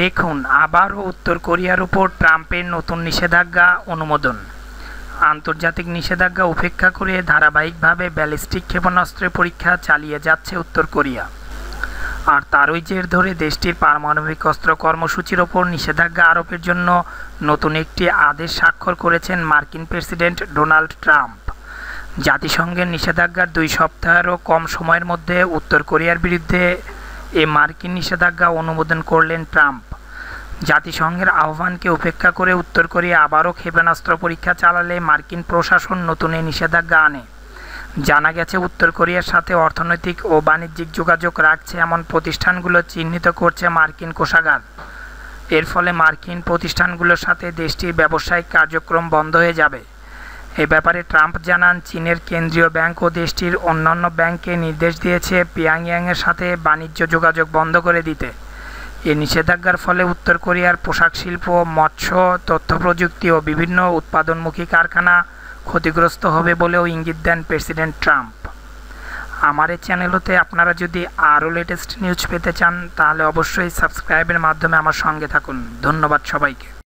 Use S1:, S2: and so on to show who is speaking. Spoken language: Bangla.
S1: দেখুন আবারও উত্তর কোরিয়ার উপর ট্রাম্পের নতুন নিষেধাজ্ঞা অনুমোদন আন্তর্জাতিক নিষেধাজ্ঞা উপেক্ষা করে ধারাবাহিকভাবে ব্যালিস্টিক ক্ষেপণাস্ত্রের পরীক্ষা চালিয়ে যাচ্ছে উত্তর কোরিয়া আর তারই জের ধরে দেশটির পারমাণবিক অস্ত্র কর্মসূচির ওপর নিষেধাজ্ঞা আরোপের জন্য নতুন একটি আদেশ স্বাক্ষর করেছেন মার্কিন প্রেসিডেন্ট ডোনাল্ড ট্রাম্প জাতিসংঘের নিষেধাজ্ঞার দুই সপ্তাহেরও কম সময়ের মধ্যে উত্তর কোরিয়ার বিরুদ্ধে এ মার্কিন নিষেধাজ্ঞা অনুমোদন করলেন ট্রাম্প জাতিসংঘের আহ্বানকে উপেক্ষা করে উত্তর কোরিয়া আবারও ক্ষেপণাস্ত্র পরীক্ষা চালালে মার্কিন প্রশাসন নতুন এই নিষেধাজ্ঞা আনে জানা গেছে উত্তর কোরিয়ার সাথে অর্থনৈতিক ও বাণিজ্যিক যোগাযোগ রাখছে এমন প্রতিষ্ঠানগুলো চিহ্নিত করছে মার্কিন কোষাগার এর ফলে মার্কিন প্রতিষ্ঠানগুলোর সাথে দেশটির ব্যবসায়িক কার্যক্রম বন্ধ হয়ে যাবে এ ব্যাপারে ট্রাম্প জানান চীনের কেন্দ্রীয় ব্যাংক ও দেশটির অন্যান্য ব্যাংককে নির্দেশ দিয়েছে পিয়াংয়াংয়ের সাথে বাণিজ্য যোগাযোগ বন্ধ করে দিতে এ নিষেধাজ্ঞার ফলে উত্তর কোরিয়ার পোশাক শিল্প মৎস্য তথ্য প্রযুক্তি ও বিভিন্ন উৎপাদনমুখী কারখানা ক্ষতিগ্রস্ত হবে বলেও ইঙ্গিত দেন প্রেসিডেন্ট ট্রাম্প আমার এই চ্যানেলতে আপনারা যদি আরও লেটেস্ট নিউজ পেতে চান তাহলে অবশ্যই সাবস্ক্রাইবের মাধ্যমে আমার সঙ্গে থাকুন ধন্যবাদ সবাইকে